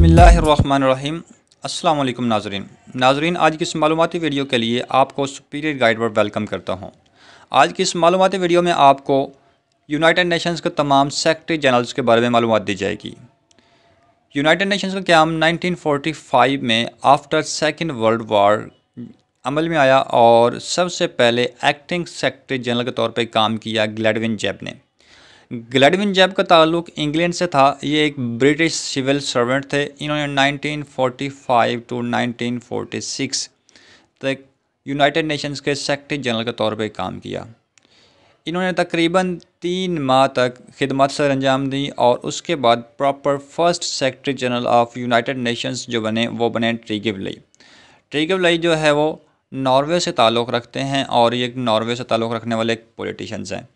बसमीम् अल्लाम नाजरीन नाजरीन आज की इस मालूमती वीडियो के लिए आपको सुपीरियर गाइड पर वेलकम करता हूँ आज की इस मालूमती वीडियो में आपको यूनाइटेड नेशंस के तमाम सेक्रेटरी जनरल्स के बारे में मालूम दी जाएगी यूनाइटेड नेशंस का क्याम 1945 में आफ्टर सेकेंड वर्ल्ड वार अमल में आया और सबसे पहले एक्टिंग सेक्रेटरी जनरल के तौर पर काम किया ग्लेडविन जैब ने ग्लेडविन जैब का ताल्लुक इंग्लैंड से था ये एक ब्रिटिश सिविल सर्वेंट थे इन्होंने 1945 टू 1946 तक यूनाइटेड नेशंस के सेक्रेटरी जनरल के तौर पे काम किया इन्होंने तकरीबन तीन माह तक खिदमत सर अंजाम दी और उसके बाद proper first secretary general of United Nations जो बने वो बने ट्रीगिव लई ट्रीगिव लई जो है वो नॉर्वे से ताल्लुक़ रखते हैं और ये नॉर्वे से ताल्लुक़ रखने वाले पोलिटिशन हैं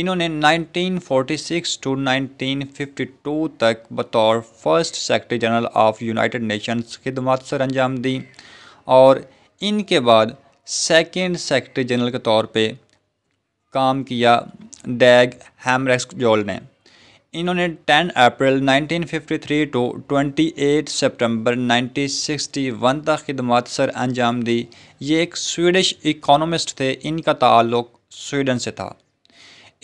इन्होंने 1946 टू 1952 तक बतौर first secretary general of United Nations खिदमत सर अंजाम दी और इनके बाद सेकेंड सेक्रेटरी जनरल के तौर पे काम किया डैग हैमरेक्स जोल ने इन्होंने 10 अप्रैल 1953 टू 28 सितंबर 1961 तक खिदमत सर अंजाम दी ये एक स्वीडिश इकोनॉमिस्ट थे इनका ताल्लुक स्वीडन से था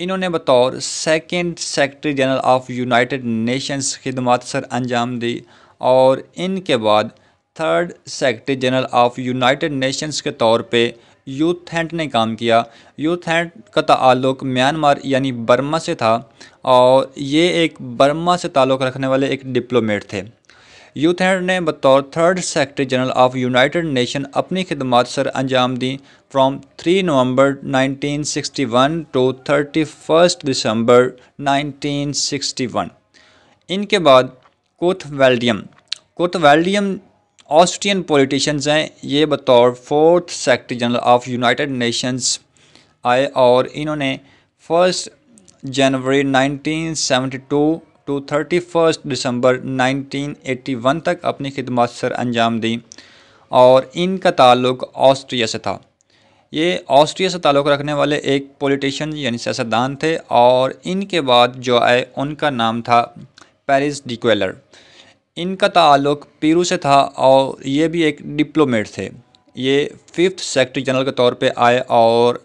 इन्होंने बतौर second secretary general of United Nations खिदमत सर अंजाम दी और इनके बाद third secretary general of United Nations के तौर पे यूथ हैंट ने काम किया यूथ हैंट का ताल्लुक म्यांमार यानी बर्मा से था और ये एक बर्मा से ताल्लुक़ रखने वाले एक डिप्लोमेट थे यूथहेड ने बतौर third secretary general of United Nation अपनी खिदमत सर अंजाम दी from 3 November 1961 to thirty first December 1961 इनके बाद कोथ वेल्डियम कोथ वेल्डियम ऑस्ट्रियन पॉलिटिशियंस हैं ये बतौर fourth secretary general of United Nations आए और इन्होंने first January 1972 to thirty first December 1981 तक अपनी खिदमत सर अंजाम दी और इनका ताल्लुक ऑस्ट्रिया से था ये ऑस्ट्रिया से ताल्लुक़ रखने वाले एक पॉलिटिशियन यानी सियासतदान थे और इनके बाद जो आए उनका नाम था पेरिस डिक्वेलर इनका ताल्लुक पीरू से था और ये भी एक डिप्लोमेट थे ये फिफ्थ सेक्रेटरी जनरल के तौर पे आए और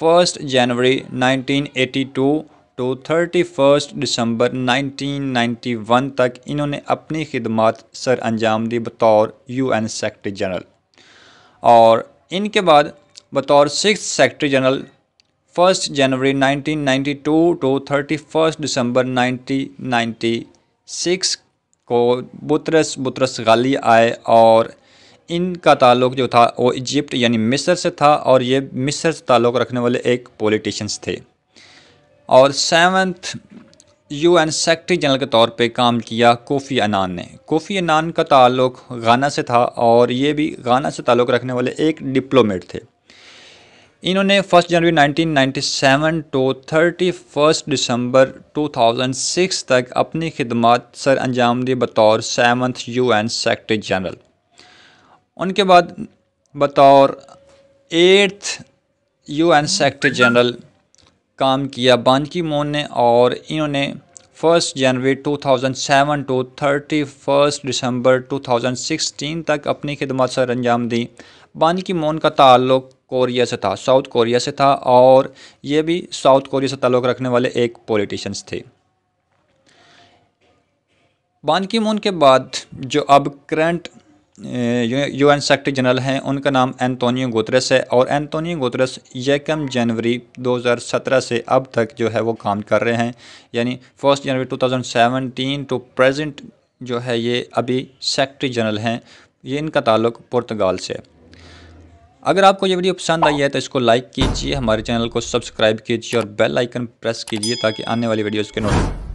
फर्स्ट जनवरी 1982 तो 31 दिसंबर 1991 तक इन्होंने अपनी खिदमत सर अंजाम दी बतौर यूएन सेक्रेटरी जनरल और इनके बाद बतौर six secretary general first January 1992 to thirty first December 1996 को बुतरस बुतरस गाली आए और इनका ताल्लुक जो था वो इजिप्ट यानी मिस्र से था और ये मिस्र से ताल्लुक़ रखने वाले एक पॉलिटिशन्स थे और seventh U N secretary general के तौर पे काम किया कोफ़ी अनान ने कोफ़ी अनान का ताल्लुक गाना से था और ये भी गाना से ताल्लुक़ रखने वाले एक डिप्लोमेट थे इन्होंने first January 1997 to thirty first December 2006 तक अपनी खिदमत सर अंजाम दी बतौर seventh U N secretary general उनके बाद बतौर eighth U N secretary general काम किया बानकी मोन ने और इन्होंने first January 2007 to thirty first December sixteen तक अपनी खिदमत सर अंजाम दी बान की मोन का ताल्लुक कोरिया से था साउथ कोरिया से था और ये भी साउथ कोरिया से ताल्लुक़ रखने वाले एक पोलिटिशन्स थे बानकी मोन के बाद जो अब करंट यूएन सेक्रेटरी जनरल हैं उनका नाम एंतोनियो गोतरस है और एंतोनियो गोतरस यकम जनवरी 2017 से अब तक जो है वो काम कर रहे हैं यानी फर्स्ट जनवरी 2017 टू प्रेजेंट जो है ये अभी सेक्रेटरी जनरल हैं ये इनका ताल्लुक पुर्तगाल से अगर आपको ये वीडियो पसंद आई है तो इसको लाइक कीजिए हमारे चैनल को सब्सक्राइब कीजिए और बेल आइकन प्रेस कीजिए ताकि आने वाली वीडियोज़ के नोटिफिकेशन